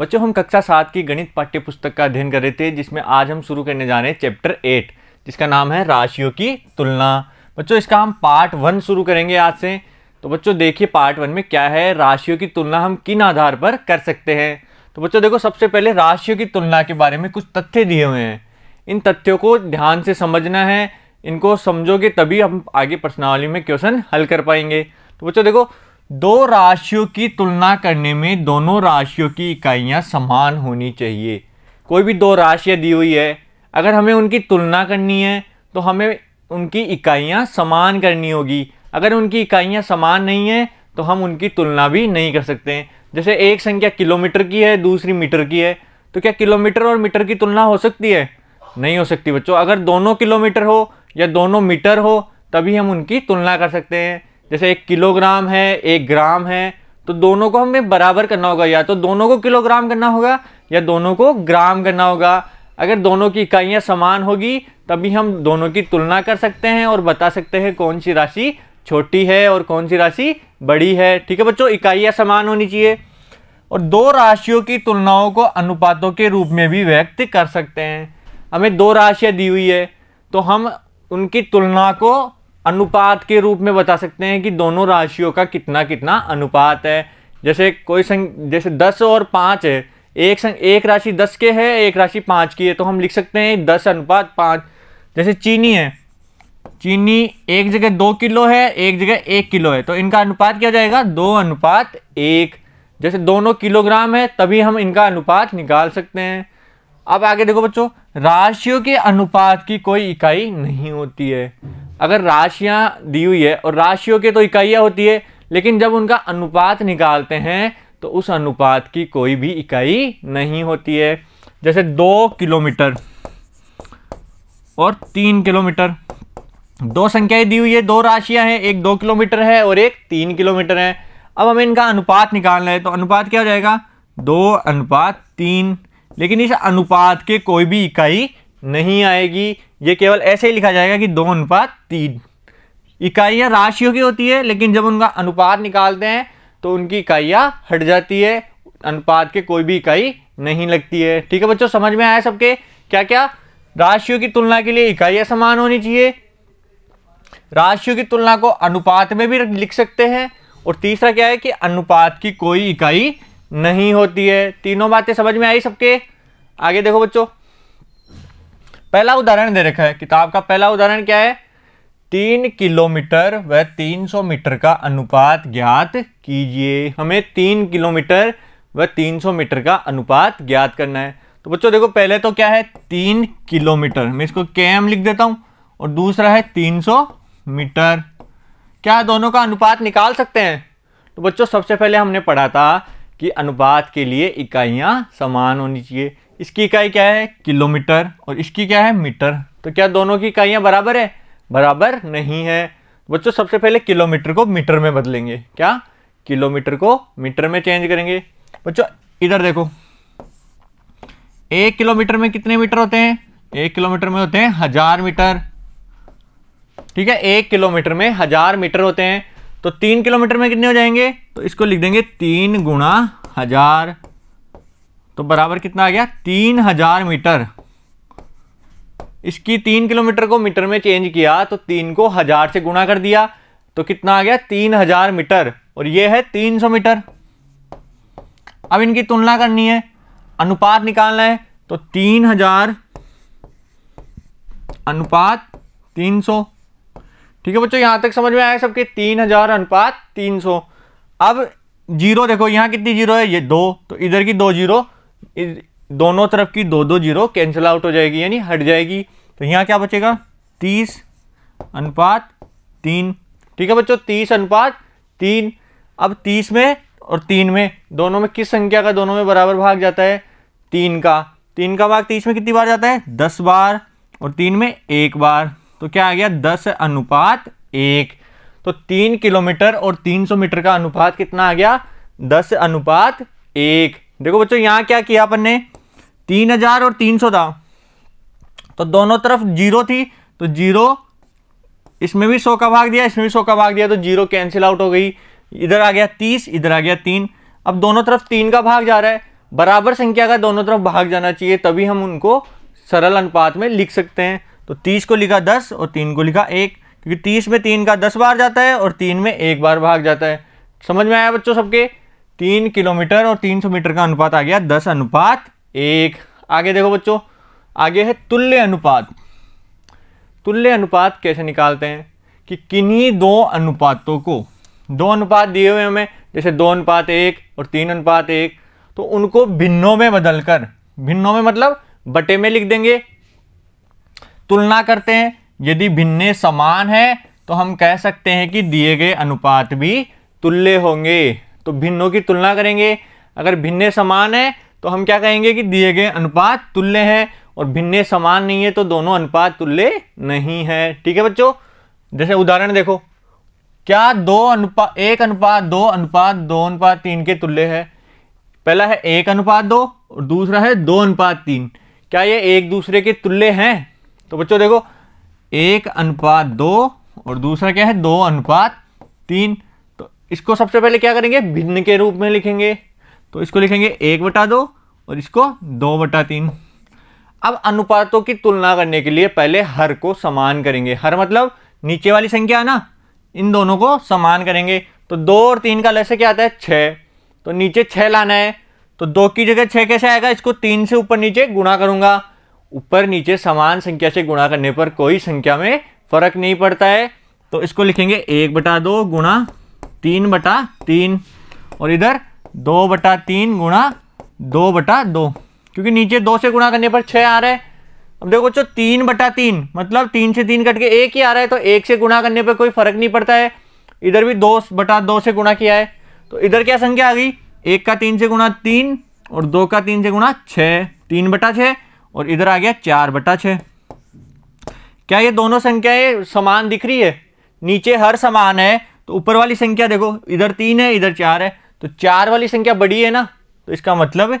बच्चों हम कक्षा सात की गणित पाठ्य पुस्तक का अध्ययन कर रहे थे जिसमें आज हम शुरू करने जा रहे हैं चैप्टर एट जिसका नाम है राशियों की तुलना बच्चों इसका हम पार्ट वन शुरू करेंगे आज से तो बच्चों देखिए पार्ट वन में क्या है राशियों की तुलना हम किन आधार पर कर सकते हैं तो बच्चों देखो सबसे पहले राशियों की तुलना के बारे में कुछ तथ्य दिए हुए हैं इन तथ्यों को ध्यान से समझना है इनको समझोगे तभी हम आगे प्रश्नावली में क्वेश्चन हल कर पाएंगे तो बच्चों देखो दो राशियों की तुलना करने में दोनों राशियों की इकाइयाँ समान होनी चाहिए कोई भी दो राशियाँ दी हुई है अगर हमें उनकी तुलना करनी है तो हमें उनकी इकाइयाँ समान करनी होगी अगर उनकी इकाइयाँ समान नहीं हैं तो हम उनकी तुलना भी नहीं कर सकते हैं जैसे एक संख्या किलोमीटर की है दूसरी मीटर की है तो क्या किलोमीटर और मीटर की तुलना हो सकती है नहीं हो सकती बच्चों अगर दोनों किलोमीटर हो या दोनों मीटर हो तभी हम उनकी तुलना कर सकते हैं जैसे एक किलोग्राम है एक ग्राम है तो दोनों को हमें बराबर करना होगा या तो दोनों को किलोग्राम करना होगा या दोनों को ग्राम करना होगा अगर दोनों की इकाइयाँ समान होगी तभी हम दोनों की तुलना कर सकते हैं और बता सकते हैं कौन सी राशि छोटी है और कौन सी राशि बड़ी है ठीक है बच्चों इकाइयाँ समान होनी चाहिए और दो राशियों की तुलनाओं को अनुपातों के रूप में भी व्यक्त कर सकते हैं हमें दो राशियाँ दी हुई है तो हम उनकी तुलना को अनुपात के रूप में बता सकते हैं कि दोनों राशियों का कितना कितना अनुपात है जैसे कोई संग जैसे दस और पाँच है एक संग एक राशि दस के है एक राशि पाँच की है तो हम लिख सकते हैं दस अनुपात पाँच जैसे चीनी है चीनी एक जगह दो किलो है एक जगह एक किलो है तो इनका अनुपात क्या जाएगा दो अनुपात एक जैसे दोनों किलोग्राम है तभी हम इनका अनुपात निकाल सकते हैं अब आगे देखो बच्चों राशियों के अनुपात की कोई इकाई नहीं होती है अगर राशियाँ दी हुई है और राशियों के तो इकाइयाँ होती है लेकिन जब उनका अनुपात निकालते हैं तो उस अनुपात की कोई भी इकाई नहीं होती है जैसे दो किलोमीटर और तीन किलोमीटर दो संख्याएं दी हुई है दो राशियां हैं एक दो किलोमीटर है और एक तीन किलोमीटर है अब हमें इनका अनुपात निकालना है तो अनुपात क्या हो जाएगा दो अनुपात तीन लेकिन इस अनुपात के कोई भी इकाई नहीं आएगी ये केवल ऐसे ही लिखा जाएगा कि दो अनुपात तीन इकाइयाँ राशियों की होती है लेकिन जब उनका अनुपात निकालते हैं तो उनकी इकाइयाँ हट जाती है अनुपात के कोई भी इकाई नहीं लगती है ठीक है बच्चों समझ में आया सबके क्या क्या राशियों की तुलना के लिए इकाइयाँ समान होनी चाहिए राशियों की तुलना को अनुपात में भी लिख सकते हैं और तीसरा क्या है कि अनुपात की कोई इकाई नहीं होती है तीनों बातें समझ में आई सबके आगे देखो बच्चों पहला उदाहरण दे रखा है किताब का पहला उदाहरण क्या है तीन किलोमीटर व तीन सौ मीटर का अनुपात ज्ञात कीजिए हमें तीन किलोमीटर व तीन सौ मीटर का अनुपात ज्ञात करना है तो बच्चों देखो पहले तो क्या है तीन किलोमीटर मैं इसको के एम लिख देता हूँ और दूसरा है तीन सौ मीटर क्या दोनों का अनुपात निकाल सकते हैं तो बच्चों सबसे पहले हमने पढ़ा था कि अनुपात के लिए इकाइयाँ समान होनी चाहिए इसकी इकाई क्या है किलोमीटर और इसकी क्या है मीटर तो क्या दोनों की इकाइयाँ बराबर है बराबर नहीं है बच्चों सबसे पहले किलोमीटर को मीटर में बदलेंगे क्या किलोमीटर को मीटर में चेंज करेंगे बच्चों इधर देखो एक किलोमीटर में कितने मीटर होते हैं एक किलोमीटर में होते हैं हजार मीटर ठीक है एक किलोमीटर में हजार मीटर होते हैं तो तीन किलोमीटर में कितने हो जाएंगे तो इसको लिख देंगे तीन गुणा हजार तो बराबर कितना आ गया तीन हजार मीटर इसकी तीन किलोमीटर को मीटर में चेंज किया तो तीन को हजार से गुणा कर दिया तो कितना आ गया तीन हजार मीटर और ये है तीन सौ मीटर अब इनकी तुलना करनी है अनुपात निकालना है तो तीन हजार अनुपात तीन सौ ठीक है बच्चों यहां तक समझ में आया सबके तीन हजार अनुपात तीन सौ अब जीरो देखो यहां कितनी जीरो है ये दो तो इधर की दो जीरो दोनों तरफ की दो दो जीरो कैंसिल आउट हो जाएगी यानी हट जाएगी तो यहाँ क्या बचेगा तीस अनुपात तीन ठीक है बच्चों तीस अनुपात तीन अब तीस में और तीन में दोनों में किस संख्या का दोनों में बराबर भाग जाता है तीन का तीन का भाग तीस में कितनी बार जाता है दस बार और तीन में एक बार तो क्या आ गया दस अनुपात एक तो तीन किलोमीटर और तीन सौ मीटर का अनुपात कितना आ गया दस अनुपात एक देखो बच्चों यहाँ क्या किया अपन ने तीन हजार और तीन सौ था तो दोनों तरफ जीरो थी तो जीरो इसमें भी सौ का भाग दिया इसमें भी सौ का भाग दिया तो जीरो कैंसिल आउट हो गई इधर आ गया तीस इधर आ गया तीन अब दोनों तरफ तीन का भाग जा रहा है बराबर संख्या का दोनों तरफ भाग जाना चाहिए तभी हम उनको सरल अनुपात में लिख सकते हैं तो तीस को लिखा दस और तीन को लिखा एक क्योंकि तीस में तीन का दस बार जाता है और तीन में एक बार भाग जाता है समझ में आया बच्चों सबके तीन किलोमीटर और तीन सौ मीटर का अनुपात आ गया दस अनुपात एक आगे देखो बच्चों आगे है तुल्य अनुपात तुल्य अनुपात कैसे निकालते हैं कि किन्हीं दो अनुपातों को दो अनुपात दिए हुए हमें जैसे दो अनुपात एक और तीन अनुपात एक तो उनको भिन्नों में बदलकर भिन्नों में मतलब बटे में लिख देंगे तुलना करते हैं यदि भिन्ने समान है तो हम कह सकते हैं कि दिए गए अनुपात भी तुल्य होंगे तो भिन्नों की तुलना करेंगे अगर भिन्ने समान है तो हम क्या कहेंगे कि दिए गए अनुपात तुल्य हैं और भिन्ने समान नहीं है तो दोनों अनुपात तुल्य नहीं है ठीक है बच्चों जैसे उदाहरण देखो क्या दो अनुपात एक अनुपात दो अनुपात दो अनुपात तीन के तुल्य है पहला है एक अनुपात दो और दूसरा है दो अनुपात तीन क्या ये एक दूसरे के तुल्य हैं तो बच्चों देखो एक अनुपात दो और दूसरा क्या है दो अनुपात तीन इसको सबसे पहले क्या करेंगे भिन्न के रूप में लिखेंगे तो इसको लिखेंगे एक बटा दो और इसको दो बटा तीन अब अनुपातों की तुलना करने के लिए पहले हर को समान करेंगे हर मतलब नीचे वाली संख्या है ना इन दोनों को समान करेंगे तो दो और तीन का लस्य क्या आता है छः तो नीचे छः लाना है तो दो की जगह छः कैसे आएगा इसको तीन से ऊपर नीचे गुणा करूँगा ऊपर नीचे समान संख्या से गुणा करने पर कोई संख्या में फर्क नहीं पड़ता है तो इसको लिखेंगे एक बटा दो गुणा तीन बटा तीन और इधर दो बटा तीन गुणा दो बटा दो क्योंकि नीचे दो से गुणा करने पर छः आ रहा है अब देखो बच्चों तीन बटा तीन मतलब तीन से तीन कट के एक ही आ रहा है तो एक से गुणा करने पर कोई फर्क नहीं पड़ता है इधर भी दो बटा दो से गुणा किया है तो इधर क्या संख्या आ गई एक का तीन से गुणा तीन और दो का तीन से गुणा छः तीन बटा छः और इधर आ गया चार बटा छः क्या ये दोनों संख्याएं समान दिख रही है नीचे हर समान है तो ऊपर वाली संख्या देखो इधर तीन है इधर चार है तो चार वाली संख्या बड़ी है ना तो इसका मतलब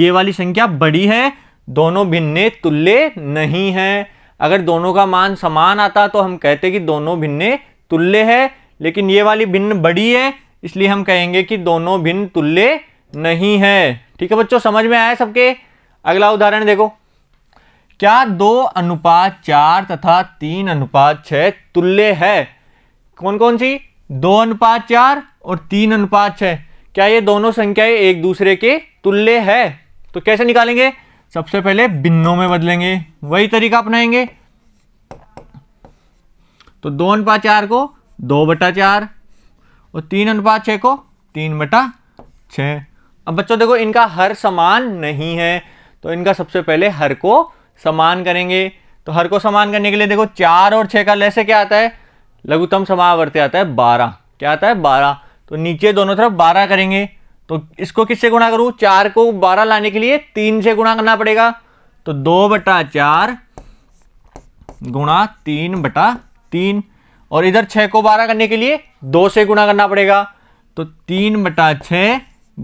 ये वाली संख्या बड़ी है दोनों भिन्ने तुल्य नहीं है अगर दोनों का मान समान आता तो हम कहते कि दोनों भिन्ने तुल्य है लेकिन ये वाली भिन्न बड़ी है इसलिए हम कहेंगे कि दोनों भिन्न तुल्य नहीं है ठीक है बच्चों समझ में आया सबके अगला उदाहरण देखो क्या दो अनुपात चार तथा तीन अनुपात छ तुल्य है कौन कौन सी दो अनुपात चार और तीन अनुपात छः क्या ये दोनों संख्याएं एक दूसरे के तुल्य है तो कैसे निकालेंगे सबसे पहले बिन्नों में बदलेंगे वही तरीका अपनाएंगे तो दो अनुपात चार को दो बटा चार और तीन अनुपात छः को तीन बटा छ अब बच्चों देखो इनका हर समान नहीं है तो इनका सबसे पहले हर को समान करेंगे तो हर को समान करने के लिए देखो चार और छः का लेसे क्या आता है लघुतम समावर्ती आता है बारह क्या आता है बारह तो नीचे दोनों तरफ बारह करेंगे तो इसको किससे गुणा करूं चार को बारह लाने के लिए तीन से गुणा करना पड़ेगा तो दो बटा चार गुणा तीन बटा तीन और इधर छह को बारह करने के लिए दो से गुणा करना पड़ेगा तो तीन बटा छः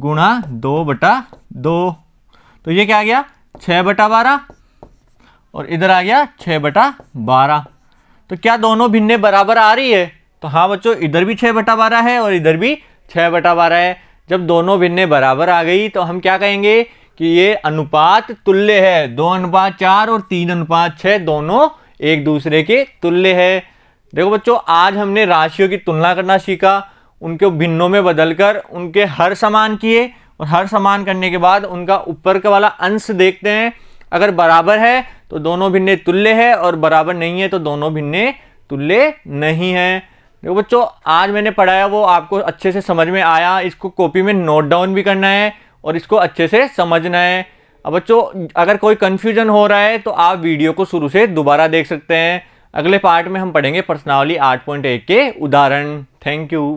गुणा दो बटा दो तो ये क्या आ गया छह बटा बारह और इधर आ गया छह बटा बारह तो क्या दोनों भिन्ने बराबर आ रही है तो हाँ बच्चों इधर भी छः बटा बारह है और इधर भी छः बटा बारह है जब दोनों भिन्ने बराबर आ गई तो हम क्या कहेंगे कि ये अनुपात तुल्य है दो अनुपात चार और तीन अनुपात छः दोनों एक दूसरे के तुल्य है देखो बच्चों आज हमने राशियों की तुलना करना सीखा उनके भिन्नों में बदलकर उनके हर समान किए और हर समान करने के बाद उनका ऊपर का वाला अंश देखते हैं अगर बराबर है तो दोनों भिन्ने तुल्य है और बराबर नहीं है तो दोनों भिन्ने तुल्य नहीं है देखो बच्चों आज मैंने पढ़ाया वो आपको अच्छे से समझ में आया इसको कॉपी में नोट डाउन भी करना है और इसको अच्छे से समझना है अब बच्चों अगर कोई कन्फ्यूजन हो रहा है तो आप वीडियो को शुरू से दोबारा देख सकते हैं अगले पार्ट में हम पढ़ेंगे पर्सनावली 8.1 के उदाहरण थैंक यू